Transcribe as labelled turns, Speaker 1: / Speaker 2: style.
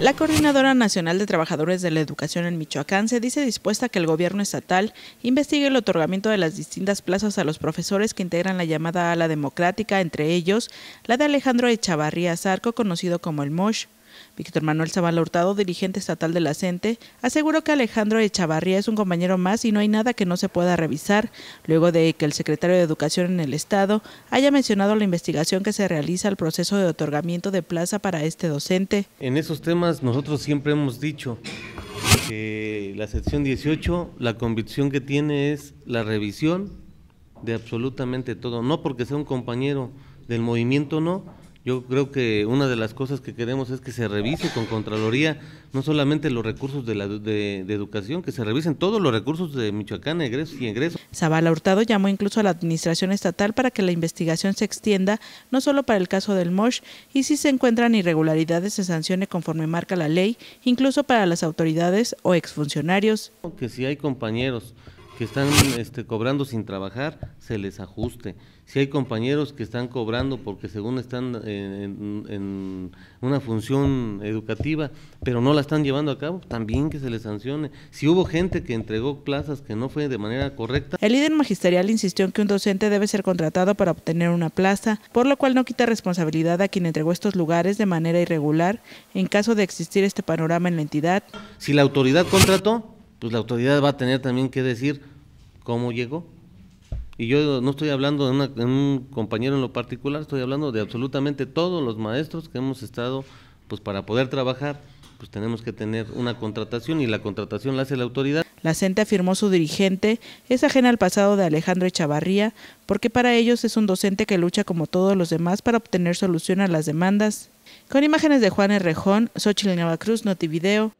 Speaker 1: La Coordinadora Nacional de Trabajadores de la Educación en Michoacán se dice dispuesta que el gobierno estatal investigue el otorgamiento de las distintas plazas a los profesores que integran la llamada ala democrática, entre ellos la de Alejandro Echavarría Zarco, conocido como el MOSH. Víctor Manuel Zavala Hurtado, dirigente estatal de la CENTE, aseguró que Alejandro Echavarría es un compañero más y no hay nada que no se pueda revisar, luego de que el secretario de Educación en el Estado haya mencionado la investigación que se realiza al proceso de otorgamiento de plaza para este docente.
Speaker 2: En esos temas nosotros siempre hemos dicho que la sección 18, la convicción que tiene es la revisión de absolutamente todo, no porque sea un compañero del movimiento, no, yo creo que una de las cosas que queremos es que se revise con Contraloría no solamente los recursos de, la, de, educación, que se revisen todos los recursos de Michoacán, egresos y ingresos.
Speaker 1: Zavala Hurtado llamó incluso a la Administración Estatal para que la investigación se extienda no solo para el caso del MOSH y si se encuentran irregularidades se sancione conforme marca la ley, incluso para las autoridades o exfuncionarios.
Speaker 2: Que si hay compañeros que están este, cobrando sin trabajar, se les ajuste. Si hay compañeros que están cobrando porque según están en, en, una función educativa, pero no la están llevando a cabo, también que se les sancione. Si hubo gente que entregó plazas que no fue de manera correcta.
Speaker 1: El líder magisterial insistió en que un docente debe ser contratado para obtener una plaza, por lo cual no quita responsabilidad a quien entregó estos lugares de manera irregular en caso de existir este panorama en la entidad.
Speaker 2: Si la autoridad contrató, pues la autoridad va a tener también que decir cómo llegó. Y yo no estoy hablando de, un compañero en lo particular, estoy hablando de absolutamente todos los maestros que hemos estado, pues para poder trabajar, pues tenemos que tener una contratación y la contratación la hace la autoridad.
Speaker 1: La CENTE afirmó su dirigente es ajena al pasado de Alejandro Echavarría, porque para ellos es un docente que lucha como todos los demás para obtener solución a las demandas. Con imágenes de Juan Errejón, Xochitl Cruz, Notivideo.